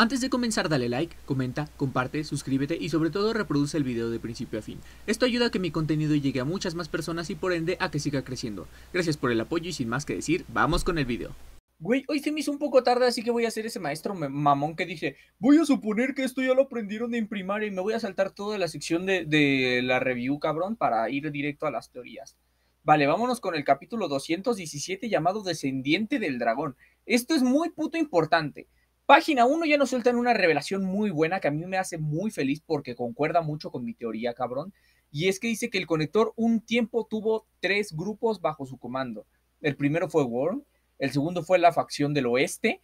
Antes de comenzar dale like, comenta, comparte, suscríbete y sobre todo reproduce el video de principio a fin. Esto ayuda a que mi contenido llegue a muchas más personas y por ende a que siga creciendo. Gracias por el apoyo y sin más que decir, vamos con el video. Güey, hoy se me hizo un poco tarde, así que voy a ser ese maestro mamón que dice, voy a suponer que esto ya lo aprendieron en primaria y me voy a saltar toda la sección de, de la review, cabrón, para ir directo a las teorías. Vale, vámonos con el capítulo 217 llamado Descendiente del Dragón. Esto es muy puto importante. Página 1 ya nos sueltan una revelación muy buena que a mí me hace muy feliz porque concuerda mucho con mi teoría, cabrón. Y es que dice que el conector un tiempo tuvo tres grupos bajo su comando. El primero fue Worm, el segundo fue la facción del oeste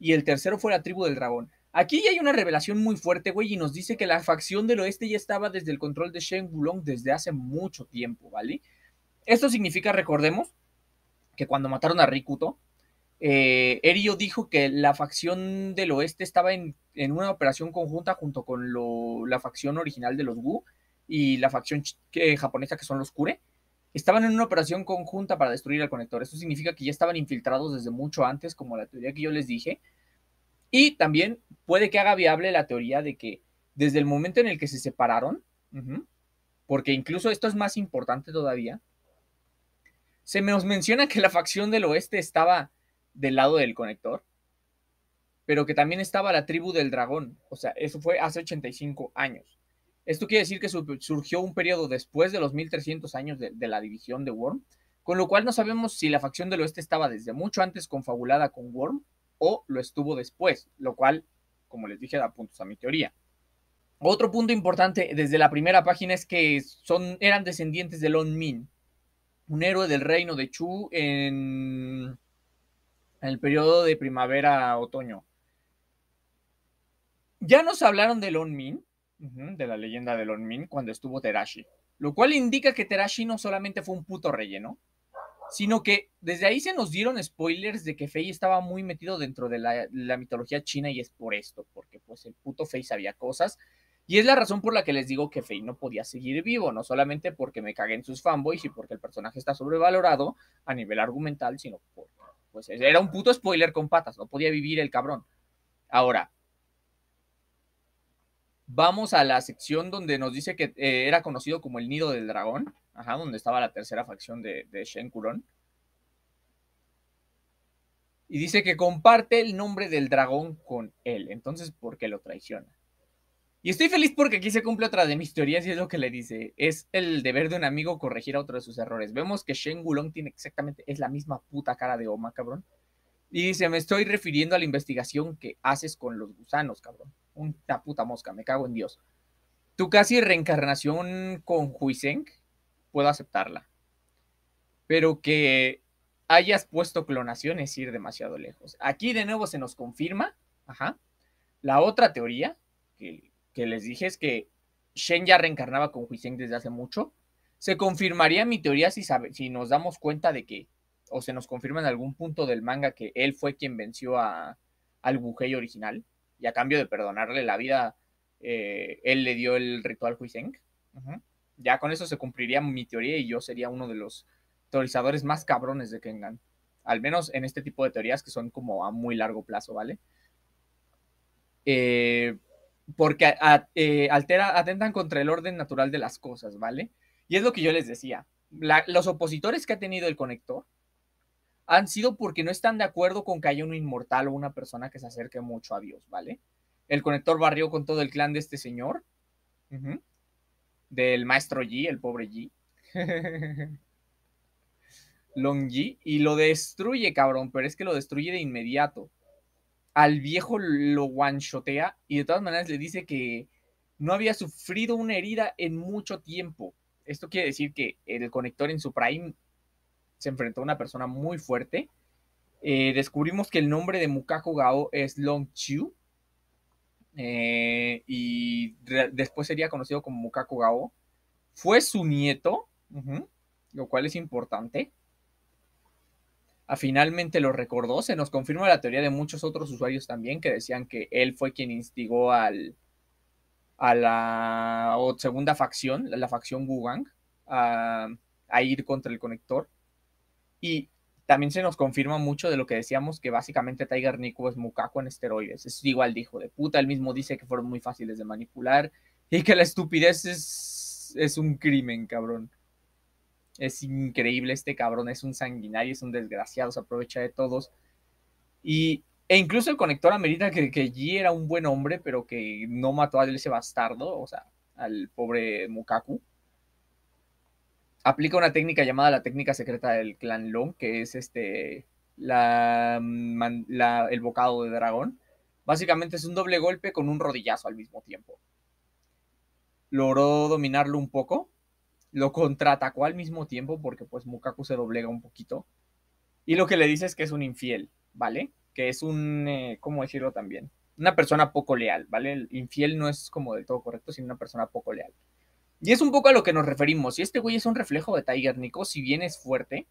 y el tercero fue la tribu del dragón. Aquí ya hay una revelación muy fuerte, güey, y nos dice que la facción del oeste ya estaba desde el control de Shen Wulong desde hace mucho tiempo, ¿vale? Esto significa, recordemos, que cuando mataron a Rikuto, eh, Erio dijo que la facción del oeste estaba en, una operación conjunta junto con la facción original de los Wu y la facción japonesa que son los Kure. Estaban en una operación conjunta para destruir el conector. Eso significa que ya estaban infiltrados desde mucho antes, como la teoría que yo les dije. Y también puede que haga viable la teoría de que desde el momento en el que se separaron, porque incluso esto es más importante todavía, se nos menciona que la facción del oeste estaba del lado del conector, pero que también estaba la tribu del dragón. O sea, eso fue hace 85 años. Esto quiere decir que surgió un periodo después de los 1300 años de, la división de Worm, con lo cual no sabemos si la facción del oeste estaba desde mucho antes confabulada con Worm o lo estuvo después, lo cual, como les dije, da puntos a mi teoría. Otro punto importante desde la primera página es que son, eran descendientes de Lon Min, un héroe del reino de Chu en en el periodo de primavera-otoño. Ya nos hablaron de Lon Min, de la leyenda de Lon Min, cuando estuvo Terashi, lo cual indica que Terashi no solamente fue un puto relleno, sino que desde ahí se nos dieron spoilers de que Fei estaba muy metido dentro de la, mitología china y es por esto, porque pues el puto Fei sabía cosas y es la razón por la que les digo que Fei no podía seguir vivo, no solamente porque me cagué en sus fanboys y porque el personaje está sobrevalorado a nivel argumental, sino por pues era un puto spoiler con patas, no podía vivir el cabrón. Ahora, vamos a la sección donde nos dice que eh, era conocido como el Nido del Dragón, ajá, donde estaba la tercera facción de, Shen Y dice que comparte el nombre del dragón con él, entonces, ¿por qué lo traiciona? Y estoy feliz porque aquí se cumple otra de mis teorías y es lo que le dice. Es el deber de un amigo corregir a otro de sus errores. Vemos que Shen Gulong tiene exactamente, es la misma puta cara de Oma, cabrón. Y dice, me estoy refiriendo a la investigación que haces con los gusanos, cabrón. Una puta mosca, me cago en Dios. Tu casi reencarnación con Huizeng, puedo aceptarla. Pero que hayas puesto clonación es ir demasiado lejos. Aquí de nuevo se nos confirma, ajá, la otra teoría, que que les dije es que Shen ya reencarnaba con Huiseng desde hace mucho. Se confirmaría mi teoría si, si nos damos cuenta de que, o se nos confirma en algún punto del manga que él fue quien venció a, al Wuhei original y a cambio de perdonarle la vida, eh, él le dio el ritual Huiseng. Ya con eso se cumpliría mi teoría y yo sería uno de los teorizadores más cabrones de Kengan. Al menos en este tipo de teorías que son como a muy largo plazo, ¿vale? Eh, porque eh, altera, atentan contra el orden natural de las cosas, ¿vale? Y es lo que yo les decía. los opositores que ha tenido el conector han sido porque no están de acuerdo con que haya un inmortal o una persona que se acerque mucho a Dios, ¿vale? El conector barrió con todo el clan de este señor, del maestro G, el pobre G. Long Yi. y lo destruye, cabrón, pero es que lo destruye de inmediato al viejo lo one y de todas maneras le dice que no había sufrido una herida en mucho tiempo. Esto quiere decir que el conector en su prime se enfrentó a una persona muy fuerte. Eh, descubrimos que el nombre de Mukako Gao es Long Chu. Eh, y después sería conocido como Mukako Gao. Fue su nieto, lo cual es importante finalmente lo recordó. Se nos confirma la teoría de muchos otros usuarios también que decían que él fue quien instigó al, a la segunda facción, la, facción Wugang, a, a, ir contra el conector. Y también se nos confirma mucho de lo que decíamos, que básicamente Tiger Nico es mucaco en esteroides. Es igual dijo de puta, él mismo dice que fueron muy fáciles de manipular y que la estupidez es, es un crimen, cabrón. Es increíble este cabrón, es un sanguinario, es un desgraciado, se aprovecha de todos. Y, e incluso el conector amerita que, que G era un buen hombre, pero que no mató a ese bastardo, o sea, al pobre Mukaku. Aplica una técnica llamada la técnica secreta del clan Long, que es este la, el bocado de dragón. Básicamente es un doble golpe con un rodillazo al mismo tiempo. Logró dominarlo un poco, lo contraatacó al mismo tiempo porque pues Mukaku se doblega un poquito. Y lo que le dice es que es un infiel, ¿vale? Que es un, eh, ¿cómo decirlo también? Una persona poco leal, ¿vale? El infiel no es como del todo correcto, sino una persona poco leal. Y es un poco a lo que nos referimos. Y este güey es un reflejo de Tiger Nico, si bien es fuerte,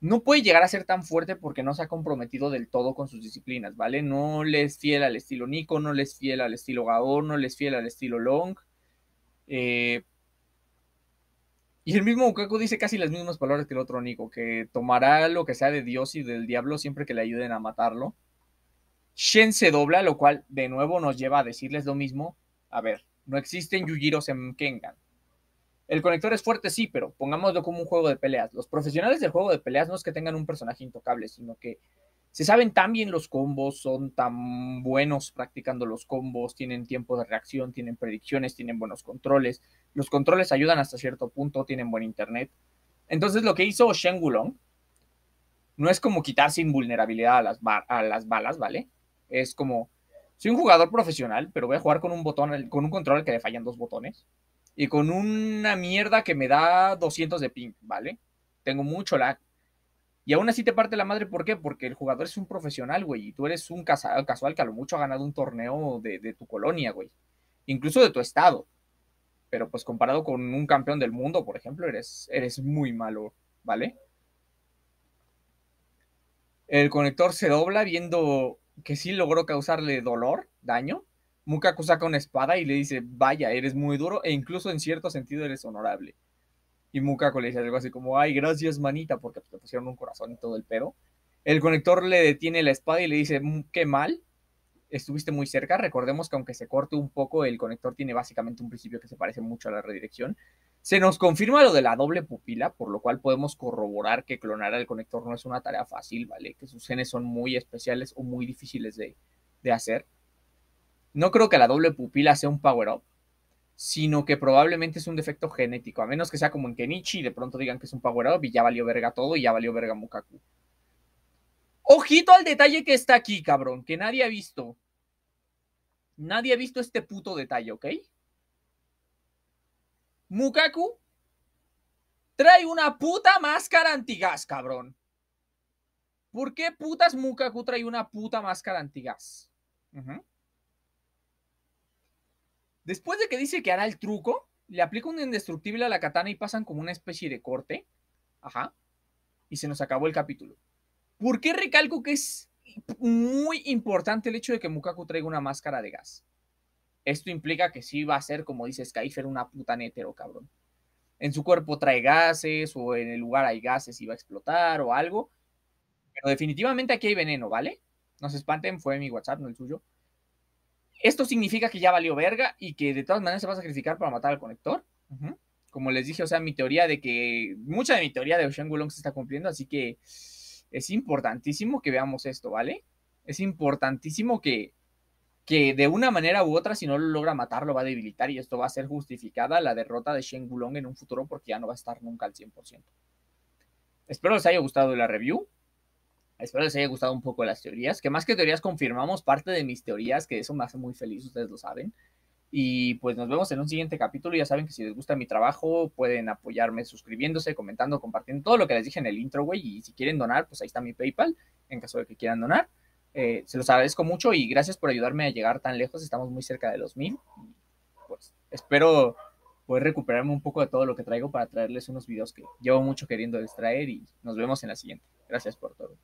no puede llegar a ser tan fuerte porque no se ha comprometido del todo con sus disciplinas, ¿vale? No le es fiel al estilo Nico, no le es fiel al estilo Gaon no le es fiel al estilo Long. Eh, y el mismo Lukaku dice casi las mismas palabras que el otro Nico, que tomará lo que sea de Dios y del diablo siempre que le ayuden a matarlo. Shen se dobla, lo cual de nuevo nos lleva a decirles lo mismo. A ver, no existen Yujiro en Kengan. El conector es fuerte, sí, pero pongámoslo como un juego de peleas. Los profesionales del juego de peleas no es que tengan un personaje intocable, sino que se saben tan bien los combos, son tan buenos practicando los combos, tienen tiempo de reacción, tienen predicciones, tienen buenos controles. Los controles ayudan hasta cierto punto, tienen buen internet. Entonces lo que hizo Shen Wulong no es como quitarse invulnerabilidad a las, a las balas, ¿vale? Es como, soy un jugador profesional, pero voy a jugar con un botón, con un control que le fallan dos botones y con una mierda que me da 200 de ping, ¿vale? Tengo mucho lag, y aún así te parte la madre, ¿por qué? Porque el jugador es un profesional, güey, y tú eres un casual que a lo mucho ha ganado un torneo de, tu colonia, güey, incluso de tu estado. Pero pues comparado con un campeón del mundo, por ejemplo, eres, eres muy malo, ¿vale? El conector se dobla viendo que sí logró causarle dolor, daño. Mukaku saca una espada y le dice, vaya, eres muy duro e incluso en cierto sentido eres honorable y Mukako le dice algo así como, ay, gracias manita, porque te pues, pusieron un corazón y todo el pedo. El conector le detiene la espada y le dice, mm, qué mal, estuviste muy cerca. Recordemos que aunque se corte un poco, el conector tiene básicamente un principio que se parece mucho a la redirección. Se nos confirma lo de la doble pupila, por lo cual podemos corroborar que clonar al conector no es una tarea fácil, ¿vale? Que sus genes son muy especiales o muy difíciles de hacer. No creo que la doble pupila sea un power-up, sino que probablemente es un defecto genético, a menos que sea como en Kenichi y de pronto digan que es un power-up y ya valió verga todo y ya valió verga Mukaku. Ojito al detalle que está aquí, cabrón, que nadie ha visto. Nadie ha visto este puto detalle, ¿ok? Mukaku trae una puta máscara antigas, cabrón. ¿Por qué putas Mukaku trae una puta máscara antigas? Después de que dice que hará el truco, le aplica un indestructible a la katana y pasan como una especie de corte. Ajá. Y se nos acabó el capítulo. ¿Por qué recalco que es muy importante el hecho de que Mukaku traiga una máscara de gas? Esto implica que sí va a ser, como dice Skyfer, una puta netero, cabrón. En su cuerpo trae gases, o en el lugar hay gases y va a explotar, o algo. Pero definitivamente aquí hay veneno, ¿vale? No se espanten, fue mi WhatsApp, no el suyo. Esto significa que ya valió verga y que de todas maneras se va a sacrificar para matar al conector. Como les dije, o sea, mi teoría de que mucha de mi teoría de Shen Gulong se está cumpliendo, así que es importantísimo que veamos esto, ¿vale? Es importantísimo que, que de una manera u otra, si no lo logra matar, lo va a debilitar y esto va a ser justificada la derrota de Shen Gulong en un futuro porque ya no va a estar nunca al 100%. Espero les haya gustado la review. Espero les haya gustado un poco las teorías, que más que teorías confirmamos parte de mis teorías, que eso me hace muy feliz, ustedes lo saben. Y pues nos vemos en un siguiente capítulo. Ya saben que si les gusta mi trabajo, pueden apoyarme suscribiéndose, comentando, compartiendo todo lo que les dije en el intro, güey. Y si quieren donar, pues ahí está mi PayPal, en caso de que quieran donar. Eh, se los agradezco mucho y gracias por ayudarme a llegar tan lejos. Estamos muy cerca de los mil. Pues espero poder recuperarme un poco de todo lo que traigo para traerles unos videos que llevo mucho queriendo distraer y nos vemos en la siguiente. Gracias por todo.